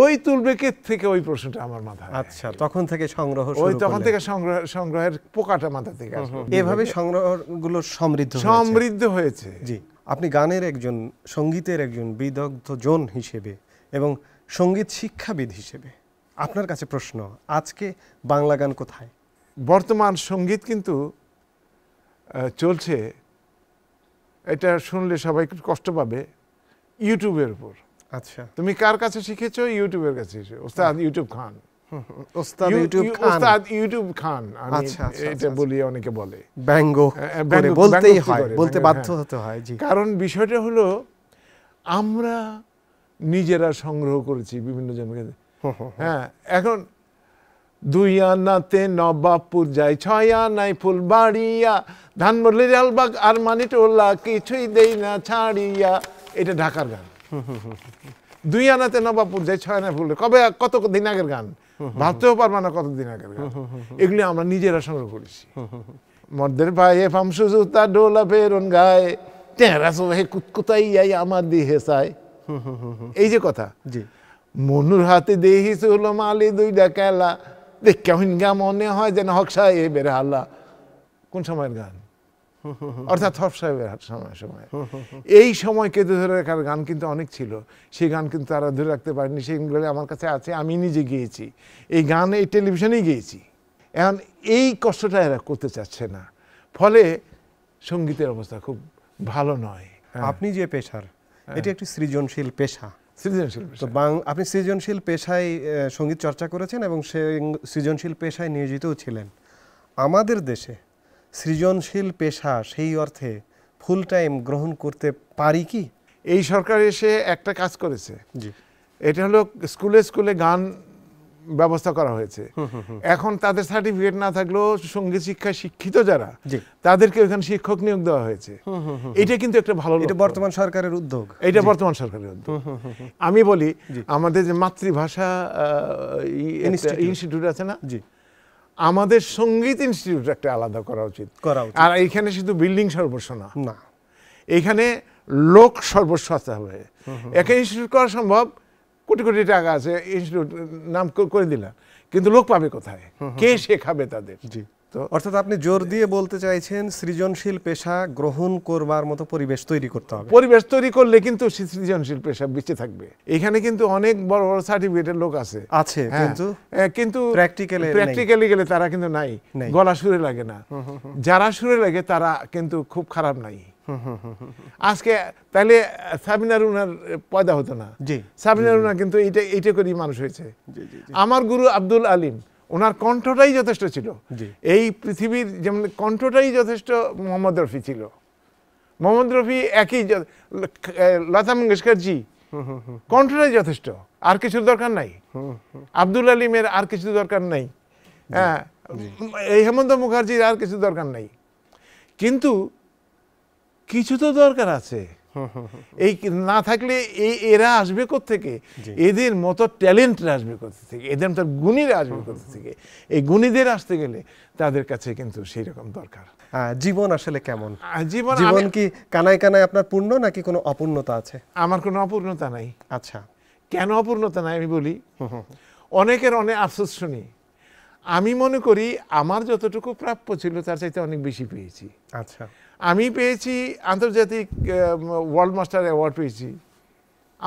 ওই তুলবে কে থেকে ওই প্রশ্নটা আমার মাথায় আচ্ছা তখন থেকে সংগ্রহ ওই তখন থেকে সংগ্রহ সংগ্রহের পোকাটা মাথা থেকে এভাবে সংগ্রহ গুলো সমৃদ্ধ সমৃদ্ধ হয়েছে জি আপনি গানের একজন সঙ্গীতের একজন বিদগ্ধ জন হিসেবে এবং সঙ্গীত শিক্ষাবিদ হিসেবে আপনার কাছে প্রশ্ন আজকে বাংলা গান কোথায় বর্তমান সঙ্গীত কিন্তু চলছে এটা শুনলে সবাই খুব কষ্ট পাবে ইউটিউবের উপর আচ্ছা তুমি কার কাছে শিখেছো ইউটিউবের কাছে ওস্তাদ ইউটিউব খান আচ্ছা, আচ্ছা, আচ্ছা, হ্যাঁ, হ্যাঁ। কারণ বিষয়টা হলো আমরা নিজেরা সংগ্রহ করেছি বিভিন্ন জনের কাছে হ্যাঁ এখন দুই আনাতে নবাবপুর যাই ছয় আনাই ফুলবাড়িয়া ধানমল্লির আলবাগ আর মানি টোলা কিছুই দেই না ছাড়িয়া এটা ঢাকার গান দুই আনাতে নবাবপুর যায় ছয় আনাই ফুল কবে কত দিন আগের গান ভাবতেও পারবা না কতদিন আগের গান এগুলি আমরা নিজেরা সংগ্রহ করেছি মর্দের পায়ে ফামসু জুতা ডোলা ফেরন গায়ে হে সবাই কুতকুতাইয়াই আমার দিহে চায় এই যে কথা জি মনুর হাতে দেহি সুলো মালি দুইটা কেলা দেখা হিনগা মনে হয় যেন হক সাহেবের আল্লাহ কোন সময়ের গান অর্থাৎ হক সাহেবের সময় সময় এই সময় কেঁদে ধরে রাখার গান কিন্তু অনেক ছিল সেই গান কিন্তু তারা ধরে রাখতে পারেনি সেই সেইগুলো আমার কাছে আছে আমি নিজে গিয়েছি এই গান এই টেলিভিশনেই গিয়েছি এখন এই কষ্টটা এরা করতে চাচ্ছে না ফলে সঙ্গীতের অবস্থা খুব ভালো নয় হ্যাঁ। আপনি যে পেশার হ্যাঁ। এটি একটি সৃজনশীল পেশা সৃজনশীল তো আপনি সৃজনশীল পেশায় সঙ্গীত চর্চা করেছেন এবং সে সৃজনশীল পেশায় নিয়োজিতও ছিলেন আমাদের দেশে সৃজনশীল পেশা সেই অর্থে ফুল টাইম গ্রহণ করতে পারি কি এই সরকার এসে একটা কাজ করেছে এটা হলো স্কুলে স্কুলে গান ব্যবস্থা করা হয়েছে এখন তাদের সার্টিফিকেট না থাকলেও সঙ্গীত শিক্ষায় শিক্ষিত যারা তাদেরকে ওইখানে শিক্ষক নিয়োগ দেওয়া হয়েছে এটা কিন্তু একটা ভালো এটা বর্তমান সরকারের উদ্যোগ এটা বর্তমান সরকারের উদ্যোগ আমি বলি আমাদের যে মাতৃভাষা ইনস্টিটিউট আছে না জি আমাদের সঙ্গীত ইনস্টিটিউট একটা আলাদা করা উচিত করা উচিত আর এখানে শুধু বিল্ডিং সর্বস্ব না না এখানে লোক সর্বস্ব হবে একে ইনস্টিটিউট করা সম্ভব কোটি কোটি টাকা আছে ইনস্টিটিউট নাম করে দিলাম কিন্তু লোক পাবে কোথায় কে শেখাবে তাদের জি তো অর্থাৎ আপনি জোর দিয়ে বলতে চাইছেন সৃজনশীল পেশা গ্রহণ করবার মতো পরিবেশ তৈরি করতে হবে পরিবেশ তৈরি করলে কিন্তু সৃজনশীল পেশা বেঁচে থাকবে এখানে কিন্তু অনেক বড় বড় সার্টিফিকেটের লোক আছে আছে হ্যাঁ। কিন্তু কিন্তু প্র্যাকটিক্যালি প্র্যাকটিক্যালি গেলে তারা কিন্তু নাই গলা সুরে লাগে না যারা সুরে লাগে তারা কিন্তু খুব খারাপ নাই (laughs) আজকে তাহলে সাবিনা রুনার পয়দা হতো না সাবিনা রুনা কিন্তু এইটা এইটা করেই মানুষ হয়েছে আমার গুরু আব্দুল আলিম ওনার কণ্ঠটাই যথেষ্ট ছিল এই পৃথিবীর যেমন কণ্ঠটাই যথেষ্ট মোহাম্মদ রফি ছিল মোহাম্মদ রফি একই লতা মঙ্গেশকর জি কণ্ঠটাই যথেষ্ট আর কিছুর দরকার নাই আব্দুল আলিমের আর কিছু দরকার নাই হ্যাঁ এই হেমন্ত মুখার্জির আর কিছু দরকার নাই কিন্তু কিছু তো দরকার আছে (laughs) এই না থাকলে এই এরা আসবে থেকে এদের মতো ট্যালেন্টরা আসবে থেকে এদের মতো গুণীরা আসবে থেকে এই গুণীদের আসতে গেলে তাদের কাছে কিন্তু সেই রকম দরকার জীবন আসলে কেমন জীবন জীবন কি কানায় কানায় আপনার পূর্ণ নাকি কোনো অপূর্ণতা আছে আমার কোনো অপূর্ণতা নাই আচ্ছা কেন অপূর্ণতা নাই আমি বলি অনেকের অনেক আফসোস শুনি আমি মনে করি আমার যতটুকু প্রাপ্য ছিল তার চাইতে অনেক বেশি পেয়েছি আচ্ছা আমি পেয়েছি আন্তর্জাতিক ওয়ার্ল্ড মাস্টার অ্যাওয়ার্ড পেয়েছি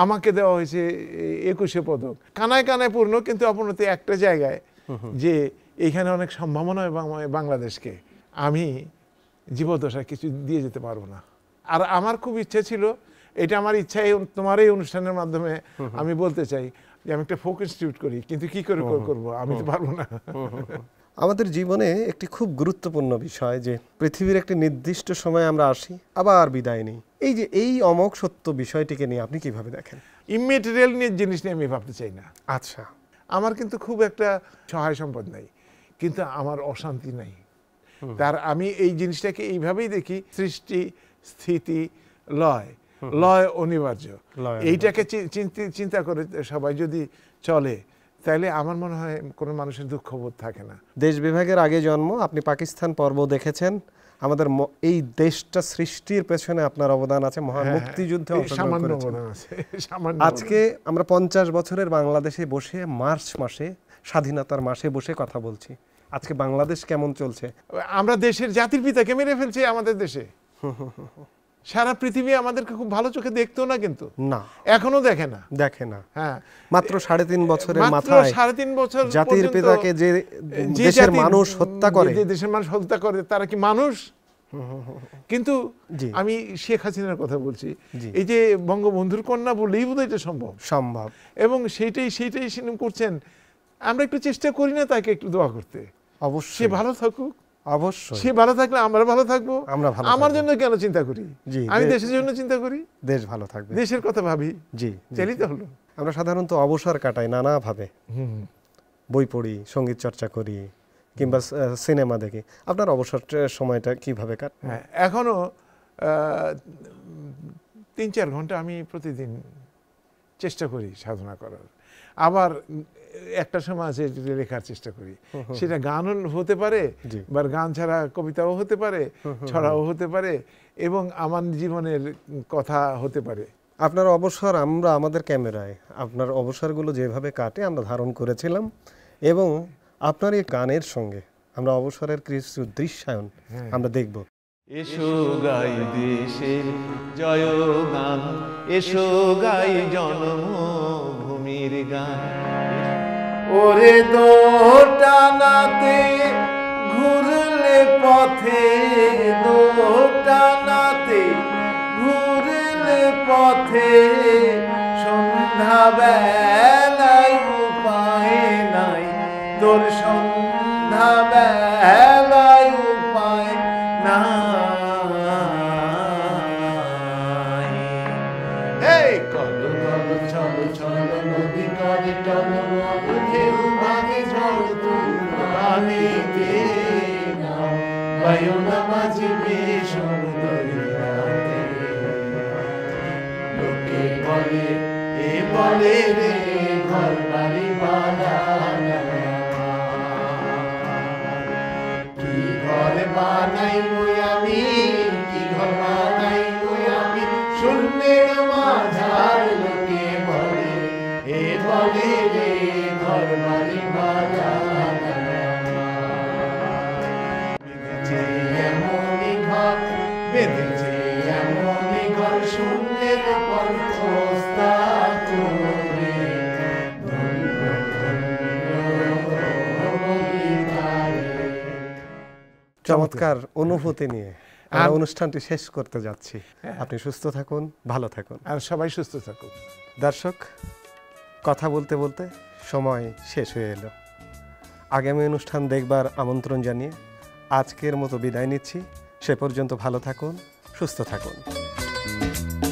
আমাকে দেওয়া হয়েছে একুশে পদক কানায় কানায় পূর্ণ কিন্তু অপূর্ণতে একটা জায়গায় যে এইখানে অনেক সম্ভাবনা বাংলাদেশকে আমি জীবদশায় কিছু দিয়ে যেতে পারবো না আর আমার খুব ইচ্ছা ছিল এটা আমার এই তোমার এই অনুষ্ঠানের মাধ্যমে আমি বলতে চাই যে আমি একটা ফোক ইনস্টিটিউট করি কিন্তু কি করে করবো আমি তো পারবো না আমাদের জীবনে একটি খুব গুরুত্বপূর্ণ বিষয় যে পৃথিবীর একটি নির্দিষ্ট সময়ে আমরা আসি আবার বিদায় নিই এই যে এই অমক সত্য বিষয়টিকে নিয়ে আপনি কিভাবে দেখেন ইমেটেরিয়াল নিয়ে জিনিস নিয়ে আমি ভাবতে চাই না আচ্ছা আমার কিন্তু খুব একটা সহায় সম্পদ নাই কিন্তু আমার অশান্তি নাই তার আমি এই জিনিসটাকে এইভাবেই দেখি সৃষ্টি স্থিতি লয় লয় অনিবার্য এইটাকে চিন্তা করে সবাই যদি চলে তাহলে আমার মনে হয় কোনো মানুষের দুঃখবোধ থাকে না দেশ বিভাগের আগে জন্ম আপনি পাকিস্তান পর্ব দেখেছেন আমাদের এই দেশটা সৃষ্টির পেছনে আপনার অবদান আছে মহান হ্যাঁ, মুক্তিযুদ্ধে আজকে আমরা পঞ্চাশ বছরের বাংলাদেশে বসে মার্চ মাসে স্বাধীনতার মাসে বসে কথা বলছি আজকে বাংলাদেশ কেমন চলছে আমরা দেশের জাতির পিতাকে মেরে ফেলছি আমাদের দেশে (laughs) সারা পৃথিবী আমাদেরকে খুব ভালো চোখে দেখতো না কিন্তু না এখনো দেখে না দেখে না হ্যাঁ মাত্র সাড়ে তিন বছরের মাথায় সাড়ে তিন বছর জাতির পিতাকে যে দেশের মানুষ হত্যা করে যে দেশের মানুষ হত্যা করে তারা কি মানুষ কিন্তু আমি শেখ হাসিনার কথা বলছি এই যে বঙ্গবন্ধুর কন্যা বলেই বোধ হয় সম্ভব সম্ভব এবং সেইটাই সেইটাই করছেন আমরা একটু চেষ্টা করি না তাকে একটু দোয়া করতে অবশ্যই ভালো থাকুক অবশ্যই সে ভালো থাকলে আমরা ভালো থাকবো আমরা ভালো আমার জন্য কেন চিন্তা করি আমি দেশের জন্য চিন্তা করি দেশ ভালো থাকবে দেশের কথা ভাবি জি চালিত হলো আমরা সাধারণত অবসর কাটাই নানাভাবে বই পড়ি সঙ্গীত চর্চা করি কিংবা সিনেমা দেখি আপনার অবসর সময়টা কিভাবে কাট হ্যাঁ, এখনো তিন চার ঘন্টা আমি প্রতিদিন চেষ্টা করি সাধনা করার আবার একটা সময় আছে লেখার চেষ্টা করি সেটা গান হতে পারে বা গান ছাড়া কবিতাও হতে পারে ছড়াও হতে পারে এবং আমার জীবনের কথা হতে পারে আপনার অবসর আমরা আমাদের ক্যামেরায় আপনার অবসরগুলো যেভাবে কাটে আমরা ধারণ করেছিলাম এবং আপনার এই গানের সঙ্গে আমরা অবসরের কিছু দৃশ্যায়ন হ্যাঁ। আমরা দেখব এসো গাই দেশের জয় গান এসো গাই জন্ম গানের গান ওরে দোটানাতে ঘুরলে পথে দোটানাতে ঘুরলে পথে সন্ধ্যা সন্ধ্যাবেলায় উপায় নাই তোর সন্ধ্যাবেলা ঢেউ ভাঙে ঝড় তুফানেতে বায়ু না বাজবে সমুদ্রাতে লোকে বলে বলে রে ঘর বাড়ি বানানা কি ঘর বানাই মুয়া চমৎকার (laughs) হ্যাঁ। অনুভূতি নিয়ে আর অনুষ্ঠানটি শেষ করতে যাচ্ছি হ্যাঁ। আপনি সুস্থ থাকুন ভালো থাকুন আর সবাই সুস্থ থাকুন দর্শক কথা বলতে বলতে সময় শেষ হয়ে এলো আগামী অনুষ্ঠান দেখবার আমন্ত্রণ জানিয়ে আজকের মতো বিদায় নিচ্ছি সে পর্যন্ত ভালো থাকুন সুস্থ থাকুন